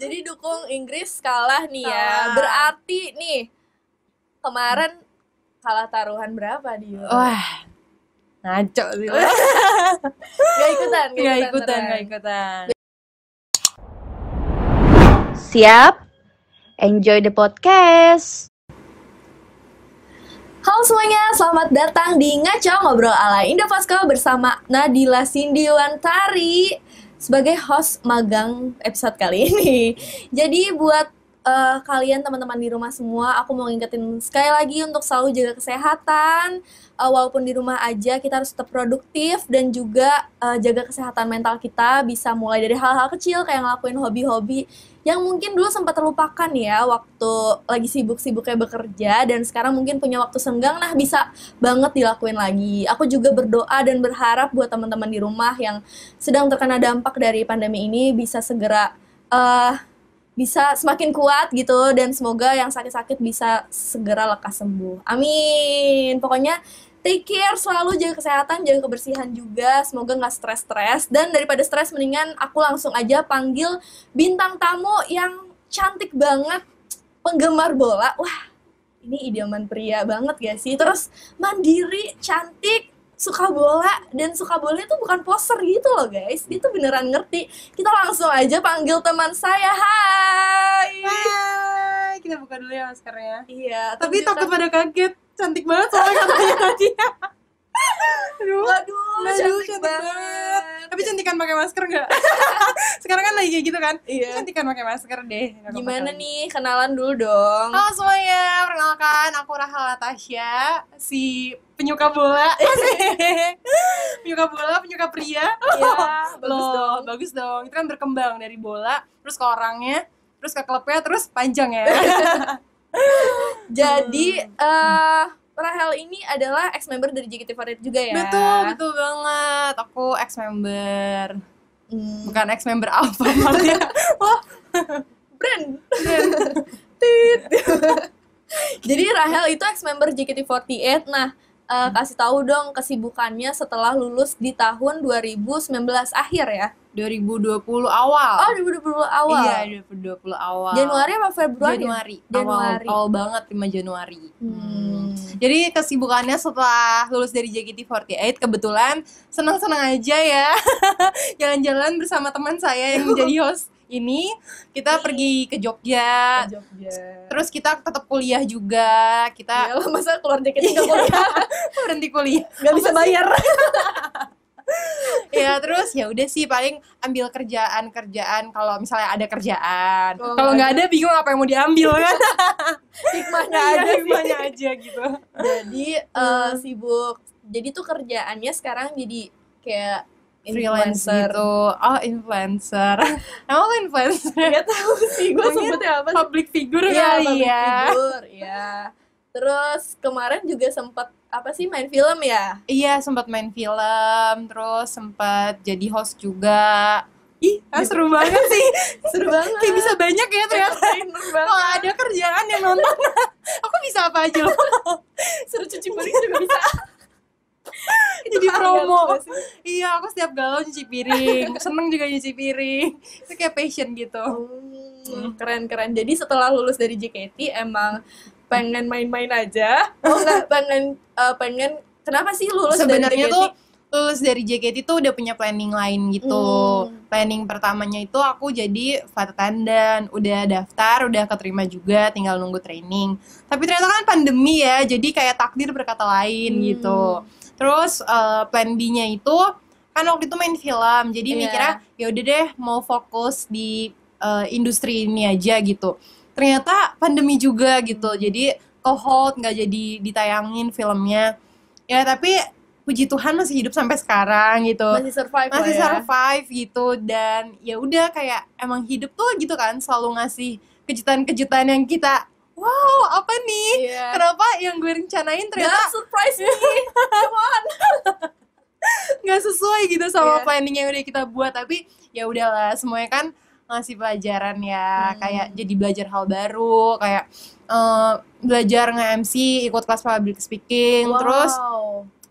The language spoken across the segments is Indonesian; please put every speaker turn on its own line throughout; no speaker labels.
Jadi dukung Inggris kalah nih ya. Kalah. Berarti nih kemarin kalah taruhan berapa nih? Wah.
Ngaco sih. gak
ikutan, gak, ikutan, gak ikutan. Siap? Enjoy the podcast. Halo semuanya, selamat datang di Ngaco Ngobrol ala Indopasco bersama Nadila Sindiwantari sebagai host magang episode kali ini. Jadi buat uh, kalian teman-teman di rumah semua, aku mau ngingetin sekali lagi untuk selalu jaga kesehatan. Uh, walaupun di rumah aja, kita harus tetap produktif dan juga uh, jaga kesehatan mental kita. Bisa mulai dari hal-hal kecil kayak ngelakuin hobi-hobi yang mungkin dulu sempat terlupakan ya waktu lagi sibuk-sibuknya bekerja dan sekarang mungkin punya waktu senggang nah bisa banget dilakuin lagi. Aku juga berdoa dan berharap buat teman-teman di rumah yang sedang terkena dampak dari pandemi ini bisa segera uh, bisa semakin kuat gitu dan semoga yang sakit-sakit bisa segera lekas sembuh. Amin. Pokoknya take care selalu jaga kesehatan jaga kebersihan juga semoga nggak stres-stres dan daripada stres mendingan aku langsung aja panggil bintang tamu yang cantik banget penggemar bola wah ini idaman pria banget gak sih terus mandiri cantik suka bola dan suka bola itu bukan poster gitu loh guys itu beneran ngerti kita langsung aja panggil teman saya hai
hai kita buka dulu ya maskernya iya tapi, takut pada kaget cantik banget soalnya katanya tadi Aduh, Waduh, cantik, cantik banget. Tapi cantikan pakai masker nggak? Sekarang kan lagi kayak gitu kan? Iya. Cantikan pakai masker deh. Gimana pakai. nih? Kenalan dulu dong. Halo semuanya, perkenalkan aku Rahal Natasha, si penyuka bola. penyuka bola, penyuka pria. Iya, bagus dong. Bagus dong. Itu kan berkembang dari bola, terus ke
orangnya, terus ke klubnya, terus panjang ya.
Jadi, hmm. eh
uh, Rahel ini adalah ex member dari JKT48 juga ya. Betul, betul banget.
Aku ex member. Hmm. Bukan ex member apa maksudnya. Wah. Oh, brand. Brand.
Tit. Jadi Rahel itu ex member JKT48. Nah, uh, kasih tahu dong kesibukannya setelah lulus di tahun 2019 akhir ya. 2020 awal. Oh, 2020 awal. Iya,
2020 awal. Januari apa Februari? Januari. Januari. Awal, awal banget 5 Januari. Hmm. hmm. Jadi kesibukannya setelah lulus dari JKT48 kebetulan senang-senang aja ya. Jalan-jalan bersama teman saya yang menjadi host ini kita pergi ke Jogja, ke Jogja. terus kita tetap kuliah juga kita Yalah, masa keluar jaket nggak iya. kuliah berhenti kuliah Gak bisa bayar ya terus ya udah sih paling ambil kerjaan kerjaan kalau misalnya ada kerjaan oh, kalau nggak ada bingung apa yang mau diambil kan
hikmahnya ada hikmahnya aja gitu jadi uh, sibuk jadi tuh kerjaannya sekarang jadi kayak influencer gitu.
Oh, influencer. Emang lo influencer?
Gak tahu sih, gue sebutnya iya? apa sih? Public figure ya, kan? Public iya. figure, ya. Terus kemarin juga sempat apa sih main film ya? Iya, sempat main film,
terus sempat jadi host juga. Ih, ah, seru banget sih. seru banget. Kayak bisa banyak ya ternyata. Kalau ada kerjaan yang nonton, aku bisa apa aja loh. Oh,
iya aku setiap galau nyuci piring seneng juga nyuci piring itu kayak passion gitu hmm, keren keren jadi setelah lulus dari JKT emang pengen main-main aja oh enggak pengen uh, pengen kenapa sih lulus sebenarnya dari JKT? tuh lulus dari
JKT tuh udah punya planning lain gitu. Hmm. Planning pertamanya itu aku jadi flight attendant, udah daftar, udah keterima juga, tinggal nunggu training. Tapi ternyata kan pandemi ya, jadi kayak takdir berkata lain gitu. hmm. gitu terus uh, plan B-nya itu kan waktu itu main film jadi yeah. mikirnya ya udah deh mau fokus di uh, industri ini aja gitu ternyata pandemi juga gitu jadi ke hold nggak jadi ditayangin filmnya ya tapi puji Tuhan masih hidup sampai sekarang gitu masih survive masih ya. survive gitu dan ya udah kayak emang hidup tuh gitu kan selalu ngasih kejutan-kejutan yang kita wow apa nih yeah. kenapa yang gue rencanain ternyata Gak surprise nih come nggak sesuai gitu sama yeah. planning yang udah kita buat tapi ya udahlah semuanya kan ngasih pelajaran ya hmm. kayak jadi belajar hal baru kayak uh, belajar nge-MC ikut kelas public speaking wow. terus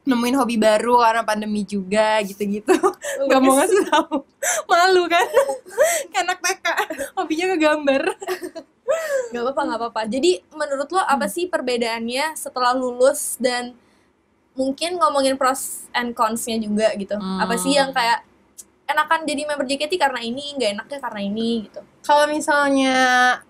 nemuin hobi baru karena pandemi juga gitu-gitu nggak mau ngasih tahu malu kan kayak anak TK
hobinya ngegambar gak apa-apa nggak apa-apa jadi menurut lo apa hmm. sih perbedaannya setelah lulus dan mungkin ngomongin pros and consnya juga gitu hmm. apa sih yang hmm. kayak enakan jadi member JKT karena ini nggak enaknya karena ini gitu
kalau misalnya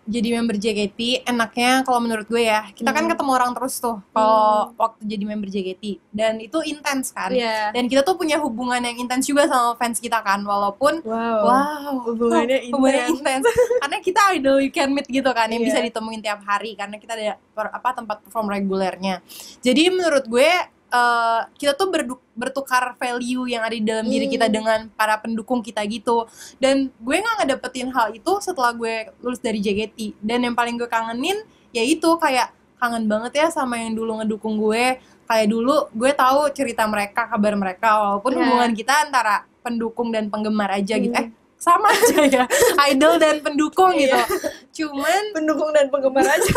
jadi member JKT enaknya kalau menurut gue ya kita kan hmm. kan ketemu orang terus tuh kalau hmm. waktu jadi member JKT dan itu intens kan yeah. dan kita tuh punya hubungan yang intens juga sama fans kita kan walaupun wow, wow
hubungannya oh, intens
karena kita idol you can meet gitu kan yang yeah. bisa ditemuin tiap hari karena kita ada per, apa tempat perform regulernya jadi menurut gue Eh, kita tuh bertukar value yang ada di dalam hmm. diri kita hmm. dengan para pendukung kita gitu dan gue nggak ngedapetin hal itu setelah gue lulus dari JKT dan yang paling gue kangenin yaitu kayak kangen banget ya sama yang dulu ngedukung gue kayak dulu gue tahu cerita mereka kabar mereka walaupun yeah. hubungan kita antara pendukung dan penggemar aja gitu. hmm. gitu eh sama aja ya idol dan pendukung iya. gitu cuman pendukung dan penggemar aja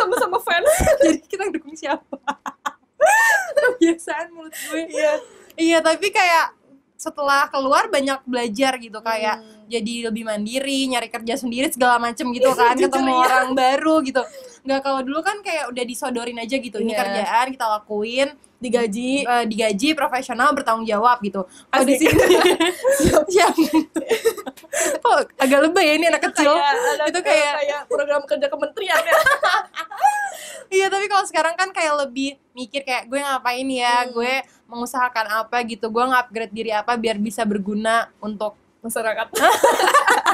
sama-sama fans jadi kita dukung siapa kebiasaan mulut gue iya iya tapi kayak setelah keluar banyak belajar gitu kayak hmm. jadi lebih mandiri nyari kerja sendiri segala macem gitu iya, kan ketemu ya. orang baru gitu nggak kalau dulu kan kayak udah disodorin aja gitu ini iya. kerjaan kita lakuin digaji uh, digaji profesional bertanggung jawab gitu kalau di sini siap siap oh, agak lebay ya ini anak itu kecil kayak, itu kayak, kayak program kerja kementerian ya iya tapi kalau sekarang kan kayak lebih mikir kayak gue ngapain ya hmm. gue mengusahakan apa gitu gue ngupgrade diri apa biar bisa berguna untuk masyarakat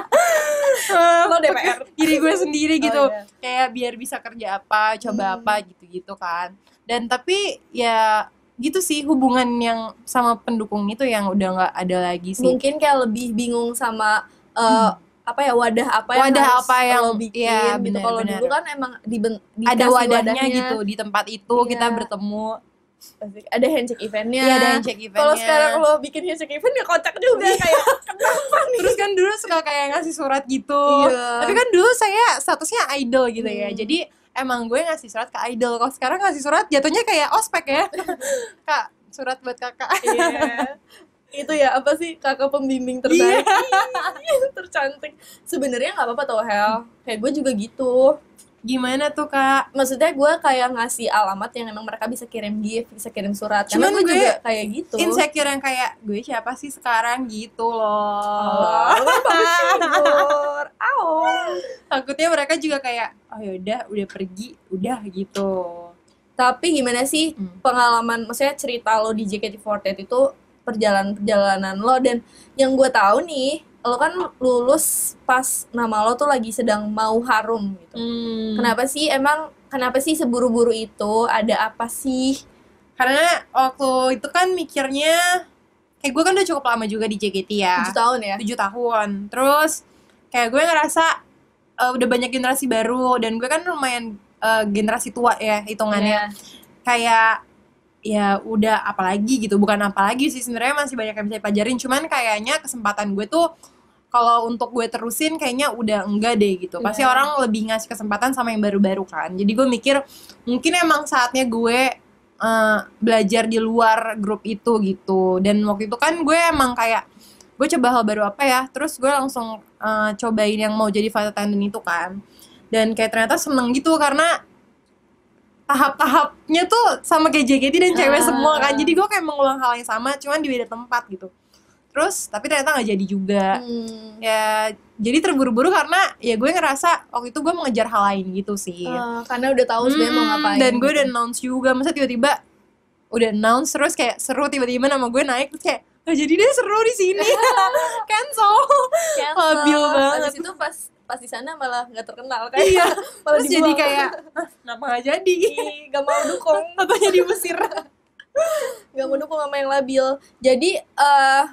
lo DPR diri gue sendiri oh, gitu oh, kayak biar bisa kerja apa coba hmm. apa gitu gitu kan dan tapi ya gitu sih hubungan yang sama pendukung itu yang udah nggak ada lagi sih mungkin
kayak lebih bingung sama uh, hmm apa ya wadah apa wadah yang harus apa yang lo iya, bikin ya, gitu kalau dulu kan emang di, di ada wadahnya, gitu di tempat itu ya. kita bertemu ada handshake eventnya ya, ada handshake eventnya kalau sekarang lo bikin
handshake event ya kocak juga iya. kayak kenapa nih terus kan dulu suka kayak ngasih surat gitu ya. tapi kan dulu saya statusnya idol gitu ya. hmm. ya jadi emang gue ngasih surat ke idol kalau sekarang ngasih surat jatuhnya kayak ospek ya kak surat buat kakak iya
itu ya apa sih kakak pembimbing iya. terbaik yeah. tercantik sebenarnya nggak apa-apa tau Hel kayak gue juga gitu gimana tuh kak maksudnya gue kayak ngasih alamat yang emang mereka bisa kirim gift bisa kirim surat Cuman karena gue, gue juga kayak gitu insecure yang kayak gue siapa sih sekarang gitu loh oh, oh. takutnya mereka juga kayak oh yaudah udah pergi udah gitu tapi gimana sih hmm. pengalaman maksudnya cerita lo di JKT48 itu perjalanan-perjalanan lo dan yang gue tahu nih lo kan lulus pas nama lo tuh lagi sedang mau harum gitu. Hmm. Kenapa sih emang kenapa sih seburu-buru itu? Ada apa sih? Karena waktu itu kan mikirnya kayak
gue kan udah cukup lama juga di JKT ya. tujuh tahun ya. tujuh tahun. Terus kayak gue ngerasa uh, udah banyak generasi baru dan gue kan lumayan uh, generasi tua ya hitungannya. Yeah. Kayak ya udah apalagi gitu bukan apalagi sih sebenarnya masih banyak yang bisa dipajarin cuman kayaknya kesempatan gue tuh kalau untuk gue terusin kayaknya udah enggak deh gitu iya. pasti orang lebih ngasih kesempatan sama yang baru-baru kan jadi gue mikir mungkin emang saatnya gue uh, belajar di luar grup itu gitu dan waktu itu kan gue emang kayak gue coba hal baru apa ya terus gue langsung uh, cobain yang mau jadi Fatah Tandon itu kan dan kayak ternyata seneng gitu karena tahap-tahapnya tuh sama kayak JKT dan cewek ah. semua kan jadi gue kayak mengulang hal yang sama cuman di beda tempat gitu terus tapi ternyata nggak jadi juga
hmm.
ya jadi terburu-buru karena ya gue ngerasa waktu itu gue mengejar hal lain gitu sih uh, karena udah tahu sebenarnya mau hmm, ngapain dan gue udah gitu. announce juga masa tiba-tiba udah announce terus kayak seru tiba-tiba nama gue naik terus kayak nggak ah, jadi deh seru di sini cancel cancel labil banget Habis
itu pas pas di sana malah nggak terkenal kayak iya. malah terus jadi kayak kenapa nggak jadi nggak mau dukung katanya di Mesir nggak mau dukung sama yang labil jadi uh,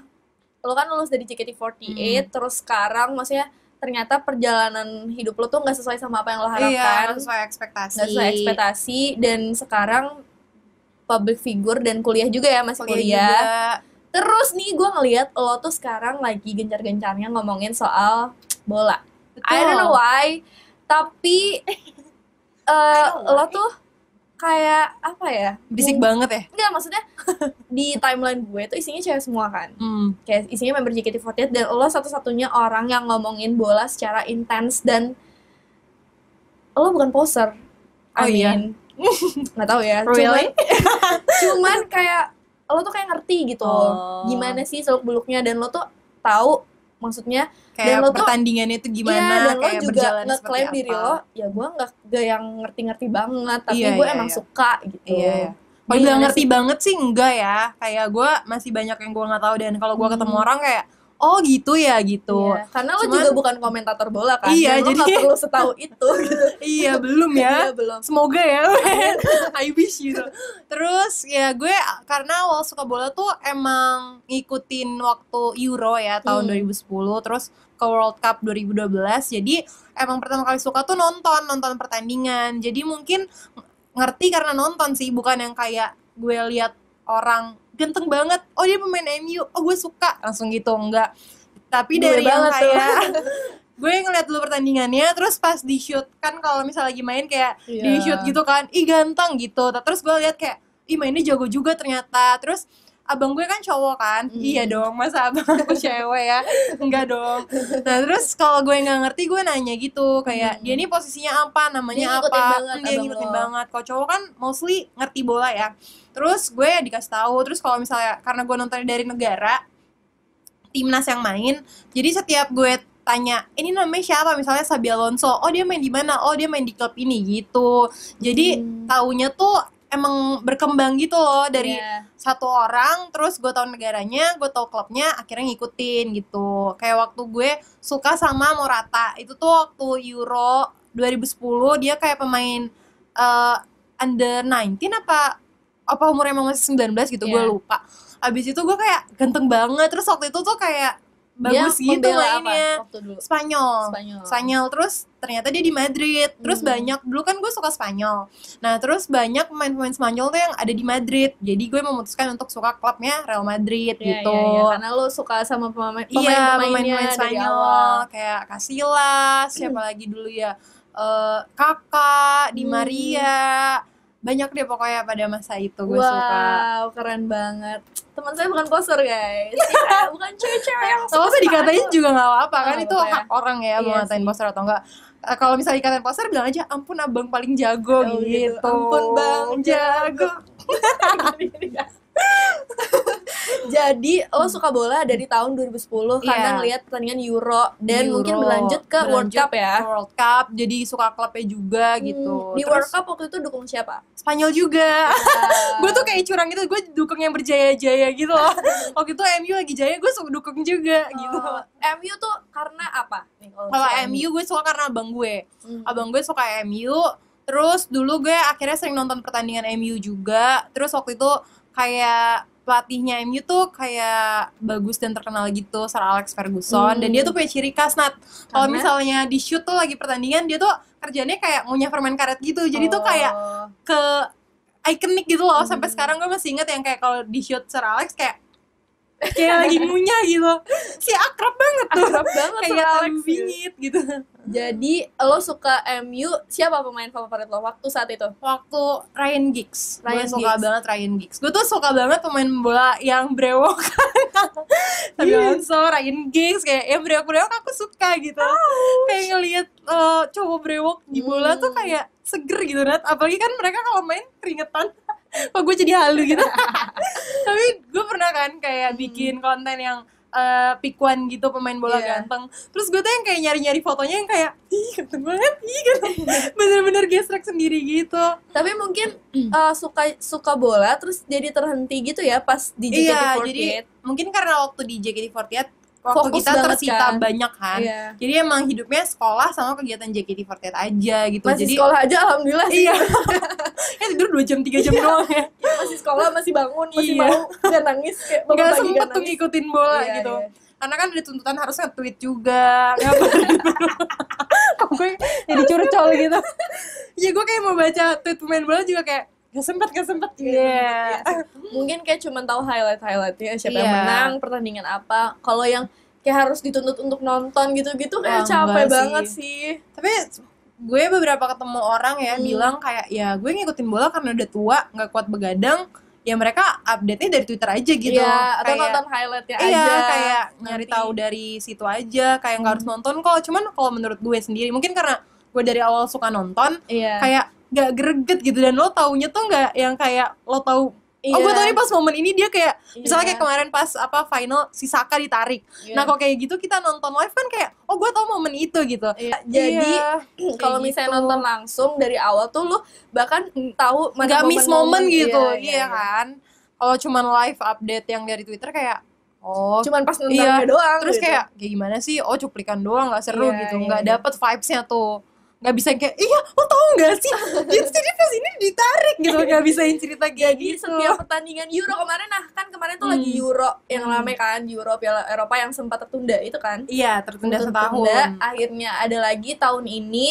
lo kan lulus dari JKT48 hmm. terus sekarang maksudnya ternyata perjalanan hidup lo tuh nggak sesuai sama apa yang lo harapkan iya, sesuai ekspektasi gak sesuai ekspektasi dan sekarang public figure dan kuliah juga ya masih kuliah, kuliah. Terus nih gue ngeliat lo tuh sekarang lagi gencar-gencarnya ngomongin soal bola. Betul. I don't know why, tapi uh, lo tuh kayak apa ya? Bisik banget ya? Enggak, maksudnya di timeline gue tuh isinya cewek semua kan. Hmm. Kayak isinya member JKT48 dan lo satu-satunya orang yang ngomongin bola secara intens dan lo bukan poser. Oh I iya. nggak tau ya. Oh, really? Cuman, cuman kayak lo tuh kayak ngerti gitu. Oh. Gimana sih seluk beluknya dan lo tuh tahu maksudnya kayak dan lo pertandingannya tuh, tuh gimana iya, dan kayak lo juga ngeklaim diri lo ya gue nggak gak yang ngerti-ngerti banget tapi iya, gue iya, emang iya. suka
gitu iya, iya. Kalau ngerti sih? banget sih enggak ya, kayak gue masih banyak yang gue nggak tahu dan kalau gue hmm. ketemu orang kayak oh gitu ya gitu iya. karena
Cuman, juga bukan komentator bola kan iya Dan jadi lo gak perlu setahu itu gitu. iya belum ya iya, belum semoga ya iya.
I wish gitu terus ya gue karena awal suka bola tuh emang ngikutin waktu Euro ya tahun hmm. 2010 terus ke World Cup 2012 jadi emang pertama kali suka tuh nonton nonton pertandingan jadi mungkin ngerti karena nonton sih bukan yang kayak gue lihat orang ganteng banget oh dia pemain MU oh gue suka langsung gitu enggak tapi gue dari yang kayak gue ngeliat dulu pertandingannya terus pas di shoot kan kalau misalnya lagi main kayak yeah. di shoot gitu kan ih ganteng gitu nah, terus gue lihat kayak ih mainnya jago juga ternyata terus abang gue kan cowok kan mm. iya dong masa abang aku cewek ya enggak dong nah terus kalau gue nggak ngerti gue nanya gitu kayak mm. dia ini posisinya apa namanya dia apa banget, dia ngikutin banget kalau cowok kan mostly ngerti bola ya terus gue ya dikasih tahu terus kalau misalnya karena gue nonton dari negara timnas yang main jadi setiap gue tanya ini namanya siapa misalnya Sabi Alonso oh dia main di mana oh dia main di klub ini gitu jadi hmm. taunya tuh emang berkembang gitu loh dari yeah. satu orang terus gue tau negaranya gue tau klubnya akhirnya ngikutin gitu kayak waktu gue suka sama Morata itu tuh waktu Euro 2010 dia kayak pemain uh, under 19 apa apa umur emang masih 19 gitu yeah. gue iya. lupa abis itu gue kayak ganteng banget terus waktu itu tuh kayak bagus dia gitu mainnya Spanyol. Spanyol Spanyol terus ternyata dia di Madrid terus hmm. banyak dulu kan gue suka Spanyol nah terus banyak pemain-pemain Spanyol tuh yang ada di Madrid jadi gue memutuskan untuk suka klubnya Real Madrid yeah, iya, gitu yeah, yeah. karena
lo suka sama pemain iya, pemain-pemain Spanyol kayak Casillas siapa hmm. lagi
dulu ya uh, eh, Kakak Di hmm. Maria banyak deh pokoknya pada masa itu gue wow, suka wow
keren banget teman saya bukan poster guys ya, bukan cewek-cewek yang sama saya dikatain itu. juga nggak
apa-apa kan itu ya. hak ya. orang ya iya mau ngatain poster atau enggak eh, kalau misalnya dikatain poster bilang aja ampun abang paling jago oh, gitu. gitu ampun bang gitu.
jago Jadi lo suka bola dari tahun 2010 yeah. Iya. karena ngelihat pertandingan Euro dan Euro, mungkin berlanjut ke berlanjut World Cup
ya. World Cup. Jadi suka
klubnya juga hmm, gitu. Di Terus, World Cup waktu itu dukung siapa? Spanyol
juga. Yeah. gue tuh kayak curang gitu, gue dukung yang berjaya-jaya gitu loh. waktu itu MU lagi jaya gue suka dukung juga uh, gitu. Oh,
MU tuh karena apa?
Kalau MU gue suka karena abang gue. Hmm. Abang gue suka MU. Terus dulu gue akhirnya sering nonton pertandingan MU juga. Terus waktu itu kayak pelatihnya MU tuh kayak bagus dan terkenal gitu Sir Alex Ferguson hmm. dan dia tuh punya ciri khas Nat kalau misalnya di shoot tuh lagi pertandingan dia tuh kerjanya kayak ngunyah permen karet gitu jadi oh. tuh kayak oh. ke ikonik gitu loh hmm. sampai sekarang gue masih inget yang kayak kalau di shoot Sir Alex kayak kayak lagi ngunyah gitu si akrab banget tuh akrab banget kayak Alex bingit
gitu jadi lo suka MU siapa pemain favorit lo waktu saat itu waktu Ryan Giggs Ryan gue suka Giggs. banget Ryan Giggs gue tuh suka banget pemain bola yang brewok
tapi Alonso iya. Ryan Giggs kayak yang brewok brewok aku suka gitu oh. kayak ngelihat uh, eh, cowok brewok di bola hmm. tuh kayak seger gitu net apalagi kan mereka kalau main keringetan kok gue jadi halu gitu tapi gue pernah kan kayak hmm. bikin konten yang uh, eh, pikuan gitu pemain bola yeah. ganteng terus gue tuh yang kayak nyari nyari fotonya yang kayak ih
ganteng banget ih ganteng iya. bener-bener gesrek sendiri gitu tapi mungkin uh, suka suka bola terus jadi terhenti gitu ya pas di JKT48 yeah, iya, mungkin karena waktu di JKT48
waktu Fokus kita tersita kan.
banyak kan iya. jadi emang hidupnya sekolah
sama kegiatan JKT48 aja gitu masih jadi sekolah aja alhamdulillah sih. iya ya tidur dua jam tiga jam iya. doang ya. Iya, masih sekolah masih bangun masih iya. mau dan nangis kayak nggak sempet tuh ngikutin bola iya, gitu iya karena kan ada tuntutan harus nge-tweet juga kok gue jadi curcol gitu ya gue kayak mau baca tweet pemain bola juga kayak gak
sempet gak sempet yeah. Iya, iya. iya ya, mungkin kayak cuma tahu highlight highlightnya siapa yeah. yang menang pertandingan apa kalau yang kayak harus dituntut untuk nonton gitu-gitu kayak capek banget sih. tapi gue beberapa ketemu orang ya hmm. bilang kayak ya gue ngikutin bola karena udah
tua nggak kuat begadang ya mereka update-nya dari Twitter aja gitu. Iya, atau kayak, nonton
highlightnya iya, aja. Iya, kayak
nyari tahu dari situ aja, kayak nggak hmm. harus nonton kok. Cuman kalau menurut gue sendiri, mungkin karena gue dari awal suka nonton, iya. kayak nggak greget gitu dan lo taunya tuh nggak yang kayak lo tahu oh gue iya. tau nih pas momen ini dia kayak yeah. misalnya kayak iya. kemarin pas apa final si Saka ditarik yeah. nah kok kayak gitu kita nonton live kan kayak oh gue tau momen itu gitu yeah. Iya. jadi yeah. kalau misalnya gitu. nonton langsung dari awal tuh lo bahkan tahu nggak miss momen gitu iya, yeah, yeah. kan kalau cuman live update yang dari Twitter kayak Oh, cuman pas nontonnya yeah. doang. Terus gitu. kayak kayak gimana sih? Oh, cuplikan doang nggak seru yeah, gitu, nggak yeah. dapet vibesnya
tuh nggak bisa kayak iya lo tau nggak sih gitu jadi pas ini ditarik gitu nggak bisa yang cerita kayak jadi gitu. setiap pertandingan Euro kemarin nah kan kemarin tuh hmm. lagi Euro yang lama hmm. kan Euro Piala Eropa yang sempat tertunda itu kan iya tertunda, tertunda setahun akhirnya ada lagi tahun ini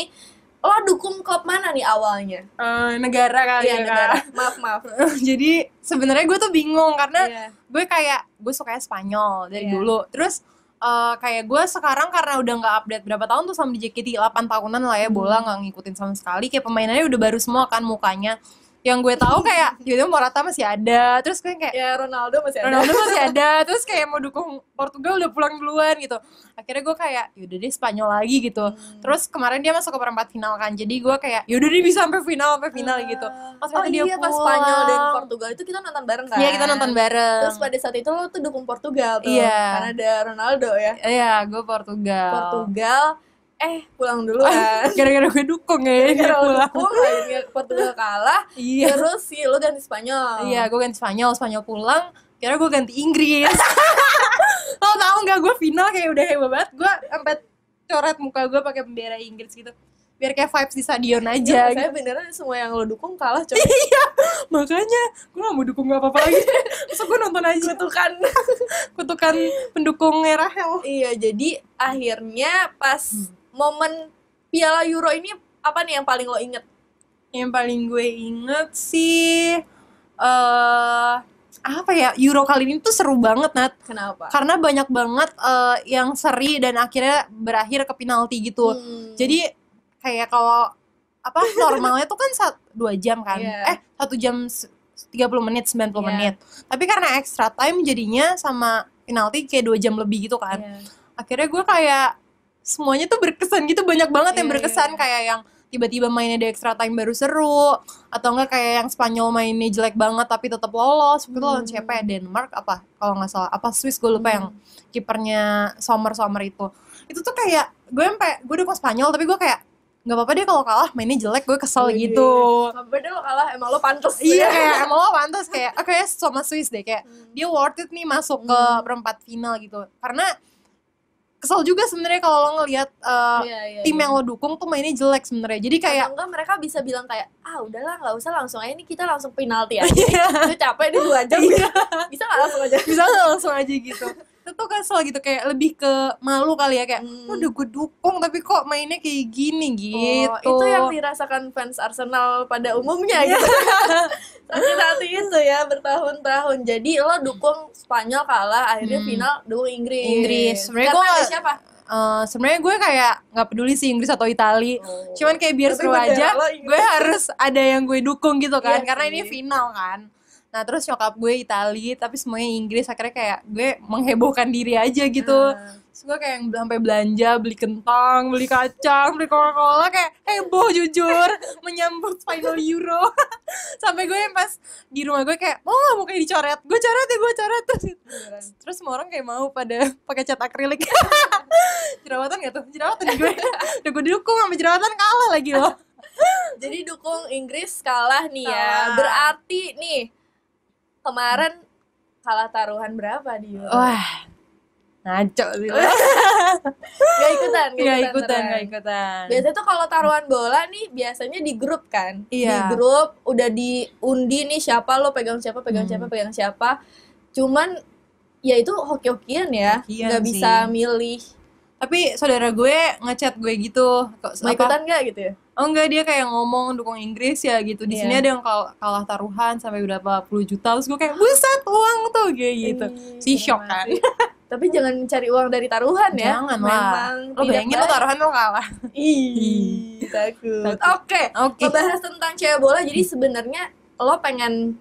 lo dukung klub mana nih awalnya? Uh, negara kali iya, ya negara. Kan? Maaf maaf.
Jadi sebenarnya gue tuh bingung karena yeah. gue kayak gue suka Spanyol dari yeah. dulu. Terus uh, kayak gue sekarang karena udah nggak update berapa tahun tuh sama di JKT 8 tahunan lah ya bola hmm. nggak ngikutin sama sekali kayak pemainannya udah baru semua kan mukanya yang gue tahu kayak mau Morata masih ada terus gue kayak ya Ronaldo masih ada Ronaldo masih ada terus kayak mau dukung Portugal udah pulang duluan gitu akhirnya gue kayak yaudah deh Spanyol lagi gitu hmm. terus kemarin dia masuk ke perempat final kan jadi gue kayak yaudah deh, bisa sampai final sampai final hmm. gitu pas oh, dia iya, pulang, pas Spanyol dan Portugal
itu kita nonton bareng kan iya kita nonton bareng terus pada saat itu lo tuh dukung Portugal tuh iya. karena ada Ronaldo ya iya gue Portugal Portugal eh pulang dulu kan gara-gara gue
dukung ya gara-gara pulang dukung akhirnya
Portugal kalah iya. terus
si lo ganti Spanyol iya gue ganti Spanyol Spanyol pulang kira gue ganti Inggris lo tau nggak gue final kayak udah hebat banget gue sampai coret muka gue pakai bendera Inggris gitu biar kayak vibes di stadion iya, aja. Ya, saya gitu.
beneran semua yang lo dukung kalah coba iya,
makanya gue gak mau dukung gak apa-apa lagi. Masa gue nonton aja. Kutukan, kutukan
pendukung merah Iya, jadi akhirnya pas hmm momen Piala Euro ini apa nih yang paling lo inget? Yang paling gue inget sih uh, apa
ya Euro kali ini tuh seru banget Nat. Kenapa? Karena banyak banget uh, yang seri dan akhirnya berakhir ke penalti gitu. Hmm. Jadi kayak kalau apa normalnya tuh kan satu dua jam kan? Yeah. Eh satu jam 30 menit 90 yeah. Iya. menit. Tapi karena extra time jadinya sama penalti kayak dua jam lebih gitu kan. Yeah. Akhirnya gue kayak semuanya tuh berkesan gitu banyak banget yeah, yang iya, iya, berkesan yeah. kayak yang tiba-tiba mainnya di extra time baru seru atau enggak kayak yang Spanyol mainnya jelek banget tapi tetap lolos hmm. itu lawan hmm. siapa ya Denmark apa kalau nggak salah apa Swiss gue lupa hmm. yang kipernya Sommer Sommer itu itu tuh kayak gue sampai gue dukung Spanyol tapi gue kayak nggak apa-apa deh kalau kalah mainnya jelek gue kesel Wih, iya, gitu nggak
apa lo kalah emang lo pantas ya. iya kayak emang lo
pantas kayak oke okay, sama Swiss deh kayak hmm. dia worth it nih masuk hmm. ke perempat final gitu karena kesel juga sebenarnya kalau lo ngelihat uh, eh, yeah, yeah, tim yeah. yang lo dukung tuh mainnya jelek sebenarnya. Jadi kayak Atau
enggak mereka bisa bilang kayak ah udahlah nggak usah langsung aja ini kita langsung penalti aja. Itu iya. capek ini dua jam. Iya. bisa nggak langsung aja? Bisa nggak langsung aja gitu
itu tuh kesel gitu kayak lebih ke malu kali ya kayak hmm. udah gue dukung tapi kok mainnya kayak
gini oh, gitu oh, itu yang dirasakan fans Arsenal pada umumnya iya. gitu nanti itu ya bertahun-tahun jadi lo dukung Spanyol kalah akhirnya hmm. final dukung Inggris Inggris sebenarnya gue siapa
uh, sebenarnya gue kayak nggak peduli sih Inggris atau Itali oh. cuman kayak biar seru aja gue harus ada yang gue dukung gitu kan iya karena ini final kan Nah terus nyokap gue Itali tapi semuanya Inggris akhirnya kayak gue menghebohkan diri aja gitu. Hmm. Terus gue kayak sampai belanja beli kentang, beli kacang, beli Coca-Cola kayak heboh jujur menyambut final Euro. sampai gue pas di rumah gue kayak oh mau kayak dicoret, gue coret ya gue coret terus. Terus semua orang kayak mau pada pakai cat akrilik.
jerawatan gak tuh? Jerawatan
gue. Udah gue dukung sama jerawatan kalah lagi loh.
Jadi dukung Inggris kalah nih ya. Berarti nih kemarin kalah taruhan berapa di Euro?
Wah, ngaco sih gak
ikutan, gak, gak ikutan, gak ikutan. Biasanya tuh kalau taruhan bola nih biasanya di grup kan, iya. di grup udah diundi nih siapa lo pegang siapa, pegang hmm. siapa, pegang siapa. Cuman ya itu hoki-hokian ya, Hokian gak sih. bisa milih. Tapi saudara gue ngechat gue gitu, kok
ikutan gak gitu ya? oh enggak dia kayak ngomong dukung Inggris ya gitu di yeah. sini ada yang kal kalah taruhan sampai berapa puluh juta terus gue kayak buset uang tuh kayak iya, gitu Ih, iya, si shock iya. kan
tapi jangan mencari uang dari taruhan ya jangan lah lo bayangin lo taruhan lo kalah
ih
takut oke oke bahas tentang cewek bola jadi hmm. sebenarnya lo pengen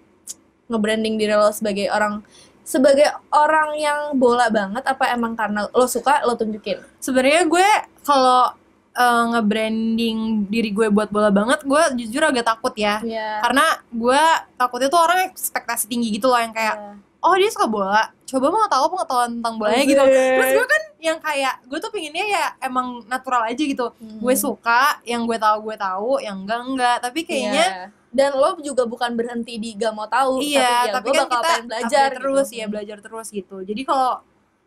ngebranding diri lo sebagai orang sebagai orang yang bola banget apa emang karena lo suka lo tunjukin sebenarnya gue kalau uh,
nge-branding diri gue buat bola banget, gue jujur agak takut ya. Yeah. Karena gue takutnya tuh orang ekspektasi tinggi gitu loh yang kayak yeah. Oh dia suka bola, coba mau tahu pengetahuan tentang bolanya gitu. Terus gue kan yang kayak gue tuh pinginnya ya emang natural aja gitu. Hmm. Gue suka, yang gue tahu gue tahu, yang enggak enggak. Tapi iya. kayaknya yeah dan lo juga bukan berhenti di gak mau tahu iya, tapi, ya, tapi gue kan bakal kita belajar terus gitu. ya belajar terus gitu jadi kalau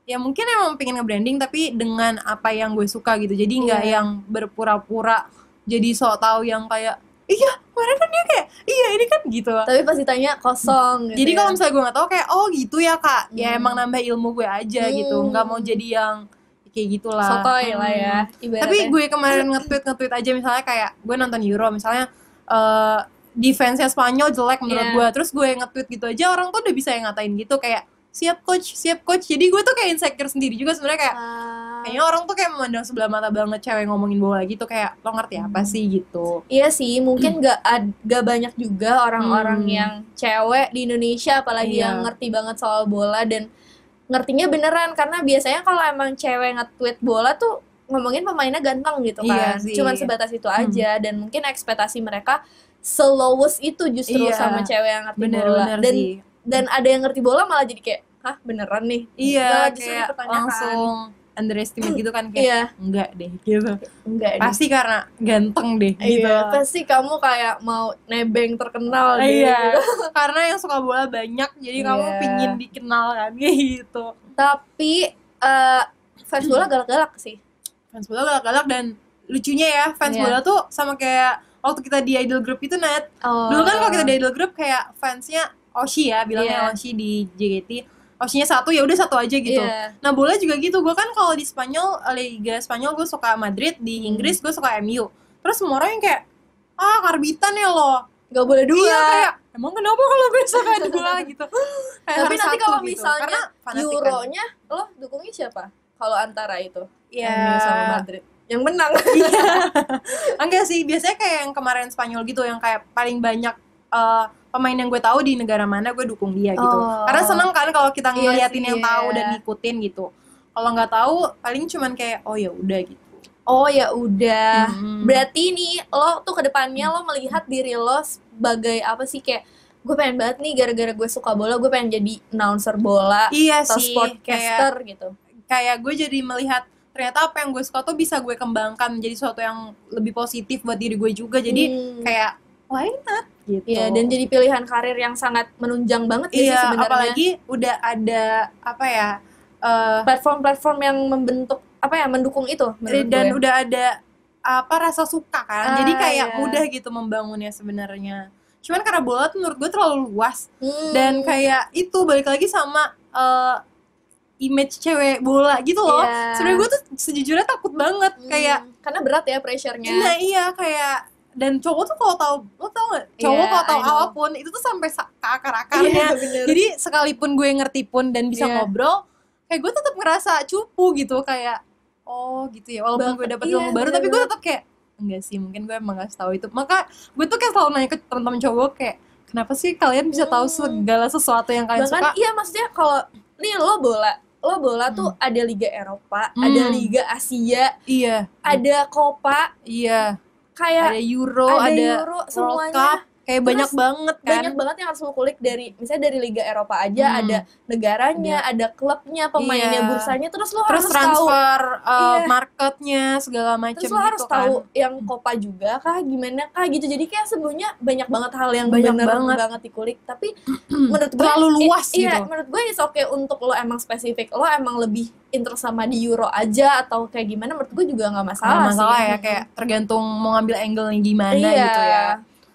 ya mungkin emang pengen nge-branding tapi dengan apa yang gue suka gitu jadi nggak yeah. yang berpura-pura jadi sok tahu yang kayak iya kemarin kan dia kayak iya ini kan gitu tapi pasti tanya kosong gitu jadi ya. kalau misalnya gue nggak tau kayak oh gitu ya kak ya, hmm. ya emang nambah ilmu gue aja hmm. gitu nggak mau jadi yang kayak gitulah sotoy ya, hmm. ya Ibaratnya. tapi gue kemarin nge-tweet nge-tweet aja misalnya kayak gue nonton Euro misalnya uh, defense-nya Spanyol jelek menurut yeah. gue terus gue nge-tweet gitu aja orang tuh udah bisa yang ngatain gitu kayak siap coach siap coach jadi gue tuh kayak insecure sendiri juga sebenarnya kayak uh. kayaknya orang tuh kayak memandang sebelah mata banget cewek ngomongin bola gitu kayak
lo ngerti apa hmm. sih gitu iya sih mungkin hmm. gak ad, banyak juga orang-orang hmm. yang cewek di Indonesia apalagi iya. yang ngerti banget soal bola dan ngertinya beneran karena biasanya kalau emang cewek nge-tweet bola tuh ngomongin pemainnya ganteng gitu iya kan iya sih. cuman sebatas itu hmm. aja hmm. dan mungkin ekspektasi mereka selowest itu justru iya. sama cewek yang ngerti bener, bola bener dan sih dan hmm. ada yang ngerti bola malah jadi kayak hah beneran nih iya nah, kayak langsung underestimate gitu kan kayak iya. enggak deh gitu enggak pasti deh. karena ganteng deh iya, gitu pasti kamu kayak mau nebeng terkenal deh, iya. gitu. karena yang suka bola banyak jadi yeah. kamu iya. pingin dikenal kan gitu tapi
uh, fans bola hmm. galak-galak sih fans bola galak-galak dan lucunya ya fans yeah. bola tuh sama kayak waktu kita di idol group itu net oh. dulu kan kalau kita di idol group kayak fansnya Oshi ya bilangnya yeah. Oshi di JGT Oshinya satu ya udah satu aja gitu. Yeah. Nah bola juga gitu. Gue kan kalau di Spanyol eh, Liga Spanyol gue suka Madrid, di hmm. Inggris gue suka MU. Terus semua orang yang kayak ah karbitan ya lo. Gak boleh dua. Iya kayak emang kenapa
kalau gue suka dua gitu.
Kayak Tapi nanti kalau gitu. misalnya Euronya
lo dukungnya siapa? Kalau antara itu yeah. MU sama Madrid yang menang. Iya.
Enggak sih, biasanya kayak yang kemarin Spanyol gitu yang kayak paling banyak uh, pemain yang gue tahu di negara mana gue dukung dia gitu oh. karena seneng kan kalau kita iya ngeliatin yes, yang yeah. tahu dan iya. ngikutin
gitu kalau nggak tahu paling cuman kayak oh ya udah gitu Oh ya udah, hmm. berarti nih lo tuh kedepannya lo melihat diri lo sebagai apa sih kayak gue pengen banget nih gara-gara gue suka bola gue pengen jadi announcer bola iya atau sih, sportcaster kayak, gitu
kayak gue jadi melihat ternyata apa yang gue suka tuh bisa gue kembangkan menjadi sesuatu yang lebih positif buat diri gue juga jadi hmm. kayak why not gitu. Iya, dan jadi pilihan karir
yang sangat menunjang banget iya, sih sebenarnya. apalagi udah ada apa ya eh, platform-platform uh, yang membentuk apa ya mendukung itu eh, dan gue. udah ada apa rasa suka kan. Ah, jadi kayak iya. mudah
gitu membangunnya sebenarnya.
Cuman karena bola tuh menurut gue
terlalu luas hmm. dan kayak itu balik lagi sama uh, image cewek bola gitu loh. Yeah. Sebenarnya gue tuh sejujurnya takut banget hmm. kayak karena
berat ya pressure-nya. Nah, iya kayak
dan cowok tuh kalau tahu lo tau gak cowok yeah, kalau tahu apapun itu tuh sampai ke akar akarnya yeah, jadi sekalipun gue ngerti pun dan bisa yeah. ngobrol kayak gue tetap ngerasa cupu gitu kayak oh gitu ya walaupun Bang, gue dapet iya, baru tapi gue tetap kayak enggak sih mungkin gue emang gak tahu itu maka gue tuh kayak selalu nanya ke teman-teman cowok kayak kenapa sih
kalian bisa tahu hmm.
segala sesuatu yang kalian Bahkan, suka iya
maksudnya kalau nih lo bola lo bola hmm. tuh ada liga Eropa hmm. ada liga Asia iya ada Copa iya kayak ada Euro, ada, ada Euro, World semuanya. Cup kayak Terus, banyak banget kan banyak banget yang harus lo kulik dari misalnya dari liga Eropa aja hmm. ada negaranya yeah. ada klubnya pemainnya yeah. bursanya terus lo terus harus transfer tahu uh, eh, yeah. marketnya segala macam terus lo gitu harus kan. tahu yang Copa juga kah gimana kah gitu jadi kayak sebelumnya banyak banget hal yang banyak bener banget. banget dikulik tapi menurut gue terlalu luas it, iya, gitu iya menurut gue itu oke okay untuk lo emang spesifik lo emang lebih interest sama di euro aja atau kayak gimana menurut gue juga nggak masalah gak masalah sih. ya kayak tergantung
mau ngambil angle yang gimana yeah. gitu ya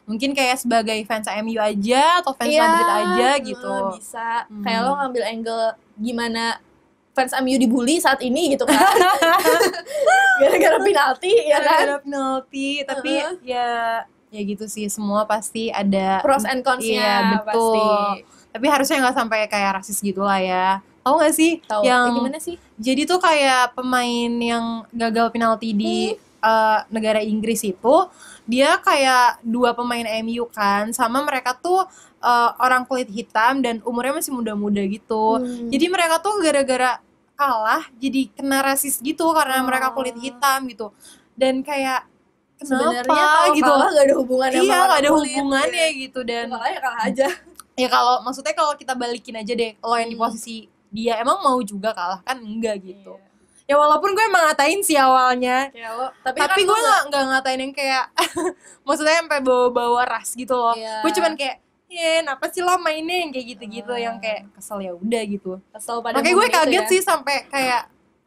mungkin kayak sebagai fans MU aja atau fans yeah, Madrid aja mm, gitu bisa
hmm. kayak lo ngambil angle gimana fans MU dibully saat ini gitu kan
gara-gara penalti ya kan gara-gara penalti tapi uh -huh. ya ya gitu sih semua pasti ada pros and consnya ya betul pasti. tapi harusnya nggak sampai kayak rasis gitulah ya tahu nggak sih tahu yang ya gimana sih jadi tuh kayak pemain yang gagal penalti di hmm uh, negara Inggris itu dia kayak dua pemain MU kan sama mereka tuh uh, orang kulit hitam dan umurnya masih muda-muda gitu hmm. jadi mereka tuh gara-gara kalah jadi kena rasis gitu karena oh. mereka kulit hitam gitu dan kayak
Sebenarnya gitu kalah gak ada hubungannya iya gak ada kulit, hubungannya ya. gitu dan kalah ya kalah aja
ya kalau maksudnya kalau kita balikin aja deh lo yang di posisi dia emang mau juga kalah kan enggak gitu yeah ya walaupun gue emang ngatain sih awalnya ya,
lo, tapi, tapi kan gue nggak nggak
ngatain yang kayak maksudnya sampai bawa-bawa ras gitu loh ya. gue cuman kayak ya apa sih lo mainnya yang kayak gitu-gitu hmm. yang kayak kesel ya udah gitu kesel pada makanya gue kaget ya? sih sampai
kayak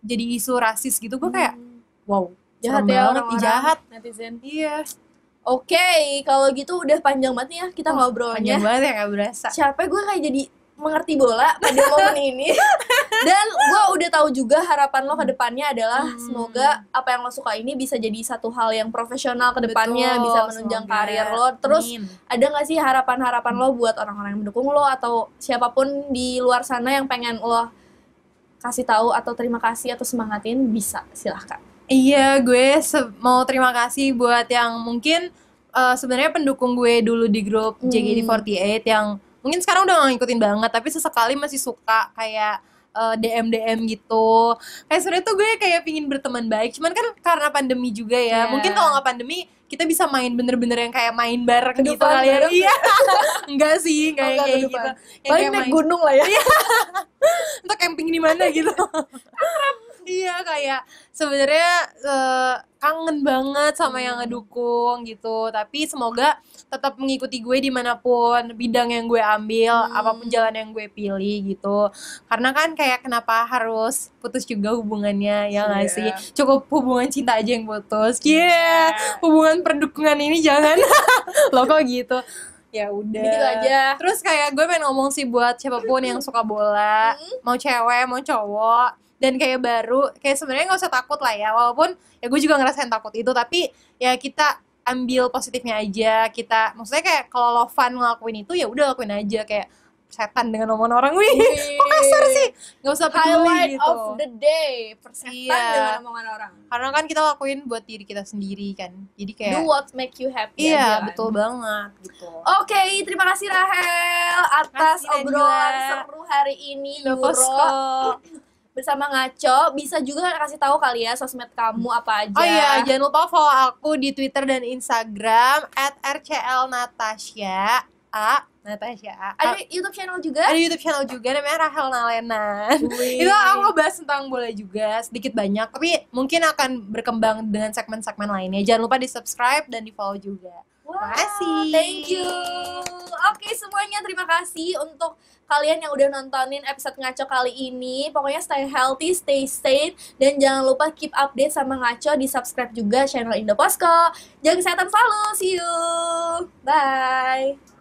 jadi isu rasis gitu gue kayak hmm. wow jahat ya orang, orang jahat netizen iya yeah. Oke, okay, kalau gitu udah panjang banget nih ya kita oh, ngobrolnya. Panjang banget ya gak berasa. Capek gue kayak jadi mengerti bola pada momen ini dan gue udah tahu juga harapan lo kedepannya adalah hmm. semoga apa yang lo suka ini bisa jadi satu hal yang profesional kedepannya depannya bisa menunjang semoga. karir lo terus Amin. ada nggak sih harapan-harapan lo buat orang-orang yang mendukung lo atau siapapun di luar sana yang pengen lo kasih tahu atau terima kasih atau semangatin bisa silahkan
iya gue mau terima kasih buat yang mungkin uh, sebenarnya pendukung gue dulu di grup hmm. JGD48 yang mungkin sekarang udah gak ngikutin banget tapi sesekali masih suka kayak eh, DM DM gitu kayak sebenernya tuh gue kayak pingin berteman baik cuman kan karena pandemi juga ya yeah. mungkin kalau nggak pandemi kita bisa main bener-bener yang kayak main bareng kedupan, gitu kali ya iya enggak sih kayak, oh, kayak gitu paling kayak naik main. gunung lah ya iya. untuk camping di mana gitu iya kayak sebenarnya uh, kangen banget sama yang hmm. ngedukung gitu tapi semoga tetap mengikuti gue dimanapun bidang yang gue ambil hmm. apapun jalan yang gue pilih gitu karena kan kayak kenapa harus putus juga hubungannya ya nggak yeah. sih cukup hubungan cinta aja yang putus yeah, yeah. hubungan perdukungan ini jangan loh kok gitu ya udah gitu aja terus kayak gue pengen ngomong sih buat siapapun yang suka bola hmm. mau cewek mau cowok dan kayak baru kayak sebenarnya nggak usah takut lah ya walaupun ya gue juga ngerasain takut itu tapi ya kita ambil positifnya aja kita maksudnya kayak kalau lo fun ngelakuin itu ya udah lakuin aja kayak setan dengan omongan orang wih kok kasar sih nggak usah peduli Highlight gitu. of the
day persetan iya. dengan omongan orang
karena kan kita lakuin buat diri kita sendiri kan
jadi kayak do what make you happy iya aja, kan. betul banget gitu oke okay, terima kasih Rahel atas obrolan seru hari ini Yurosko bersama ngaco bisa juga kasih tahu kali ya sosmed kamu apa aja oh iya jangan lupa follow aku di twitter dan instagram at natasha a Natasha a. ada youtube channel juga ada youtube
channel juga namanya Rahel Nalena itu aku ngebahas tentang bola juga sedikit banyak tapi mungkin akan berkembang dengan segmen-segmen lainnya jangan lupa di subscribe dan di follow juga
Terima kasih. Thank you. Oke semuanya terima kasih untuk kalian yang udah nontonin episode ngaco kali ini. Pokoknya stay healthy, stay safe, dan jangan lupa keep update sama ngaco di subscribe juga channel Indo Posko. Jaga kesehatan selalu. See you. Bye.